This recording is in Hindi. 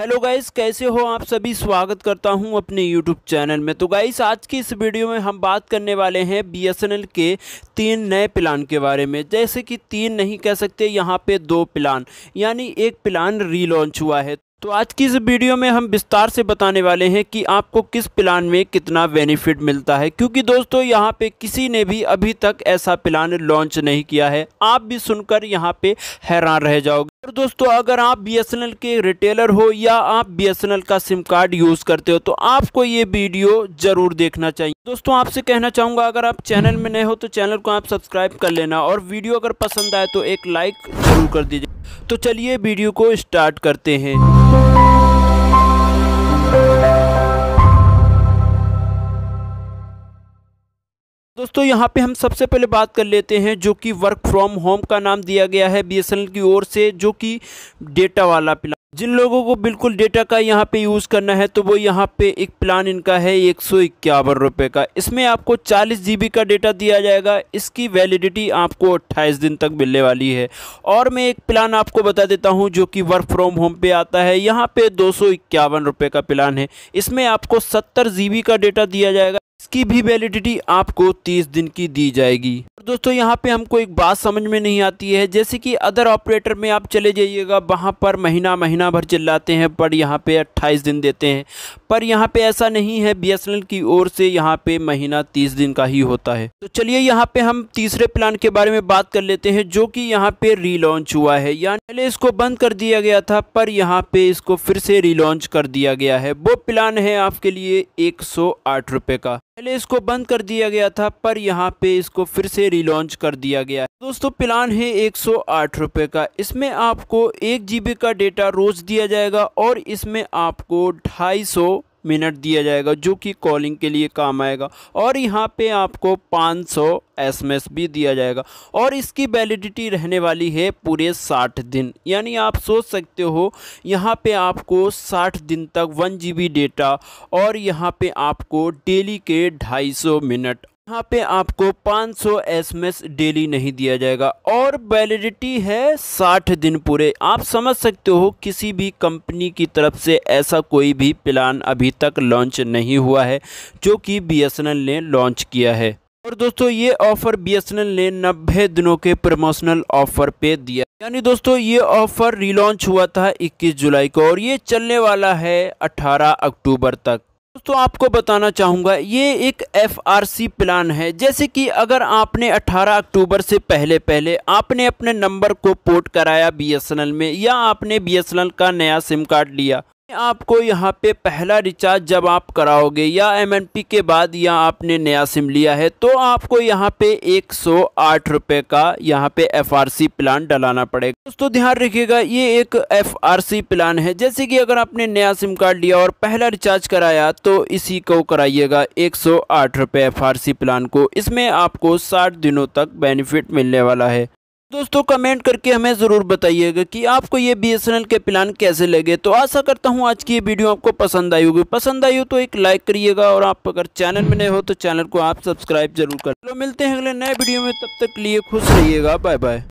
हेलो गाइस कैसे हो आप सभी स्वागत करता हूं अपने यूट्यूब चैनल में तो गाइस आज की इस वीडियो में हम बात करने वाले हैं बीएसएनएल के तीन नए प्लान के बारे में जैसे कि तीन नहीं कह सकते यहां पे दो प्लान यानी एक प्लान रीलॉन्च हुआ है तो आज की इस वीडियो में हम विस्तार से बताने वाले हैं कि आपको किस प्लान में कितना बेनिफिट मिलता है क्योंकि दोस्तों यहाँ पे किसी ने भी अभी तक ऐसा प्लान लॉन्च नहीं किया है आप भी सुनकर यहाँ पे हैरान रह जाओगे और दोस्तों अगर आप बी के रिटेलर हो या आप बी का सिम कार्ड यूज़ करते हो तो आपको ये वीडियो ज़रूर देखना चाहिए दोस्तों आपसे कहना चाहूँगा अगर आप चैनल में नए हो तो चैनल को आप सब्सक्राइब कर लेना और वीडियो अगर पसंद आए तो एक लाइक ज़रूर कर दीजिए तो चलिए वीडियो को स्टार्ट करते हैं दोस्तों यहाँ पे हम सबसे पहले बात कर लेते हैं जो कि वर्क फ्रॉम होम का नाम दिया गया है बीएसएनएल की ओर से जो कि डेटा वाला प्लान जिन लोगों को बिल्कुल डेटा का यहाँ पे यूज़ करना है तो वो यहाँ पे एक प्लान इनका है एक सौ इक्यावन रुपये का इसमें आपको चालीस जी का डेटा दिया जाएगा इसकी वैलिडिटी आपको अट्ठाईस दिन तक मिलने वाली है और मैं एक प्लान आपको बता देता हूँ जो कि वर्क फ्रॉम होम पे आता है यहाँ पे दो सौ का प्लान है इसमें आपको सत्तर जी का डेटा दिया जाएगा इसकी भी वैलिडिटी आपको तीस दिन की दी जाएगी दोस्तों यहाँ पे हमको एक बात समझ में नहीं आती है जैसे कि अदर ऑपरेटर में आप चले जाइएगा वहाँ पर महीना महीना भर चिल्लाते हैं पर यहाँ पे 28 दिन देते हैं पर यहाँ पे ऐसा नहीं है बी की ओर से यहाँ पे महीना 30 दिन का ही होता है तो चलिए यहाँ पे हम तीसरे प्लान के बारे में बात कर लेते हैं जो कि यहाँ पे रीलॉन्च हुआ है यानी पहले इसको बंद कर दिया गया था पर यहाँ पे इसको फिर से रीलॉन्च कर दिया गया है वो प्लान है आपके लिए एक सौ का पहले इसको बंद कर दिया गया था पर यहाँ पे इसको फिर से ही लॉन्च कर दिया गया है दोस्तों प्लान है एक सौ का इसमें आपको एक जी का डेटा रोज दिया जाएगा और इसमें आपको ढाई मिनट दिया जाएगा जो कि कॉलिंग के लिए काम आएगा और यहाँ पे आपको 500 सौ एस भी दिया जाएगा और इसकी वैलिडिटी रहने वाली है पूरे 60 दिन यानी आप सोच सकते हो यहाँ पे आपको 60 दिन तक वन जी डेटा और यहाँ पे आपको डेली के 250 मिनट यहाँ पे आपको 500 सौ डेली नहीं दिया जाएगा और वैलिडिटी है 60 दिन पूरे आप समझ सकते हो किसी भी कंपनी की तरफ से ऐसा कोई भी प्लान अभी तक लॉन्च नहीं हुआ है जो कि बी ने लॉन्च किया है और दोस्तों ये ऑफ़र बी ने 90 दिनों के प्रमोशनल ऑफ़र पे दिया यानी दोस्तों ये ऑफ़र रिलॉन्च हुआ था 21 जुलाई को और ये चलने वाला है 18 अक्टूबर तक दोस्तों आपको बताना चाहूँगा ये एक एफआरसी प्लान है जैसे कि अगर आपने 18 अक्टूबर से पहले पहले आपने अपने नंबर को पोर्ट कराया बीएसएनएल में या आपने बीएसएनएल का नया सिम कार्ड लिया आपको यहाँ पे पहला रिचार्ज जब आप कराओगे या एम के बाद या आपने नया सिम लिया है तो आपको यहाँ पे एक सौ का यहाँ पे एफ प्लान डलाना पड़ेगा दोस्तों ध्यान रखिएगा ये एक एफ प्लान है जैसे कि अगर आपने नया सिम कार्ड लिया और पहला रिचार्ज कराया तो इसी को कराइएगा एक सौ प्लान को इसमें आपको साठ दिनों तक बेनिफिट मिलने वाला है दोस्तों कमेंट करके हमें ज़रूर बताइएगा कि आपको ये बी के प्लान कैसे लगे तो आशा करता हूँ आज की ये वीडियो आपको पसंद आई होगी पसंद आई हो तो एक लाइक करिएगा और आप अगर चैनल में नए हो तो चैनल को आप सब्सक्राइब जरूर कर लो मिलते हैं अगले नए वीडियो में तब तक लिए खुश रहिएगा बाय बाय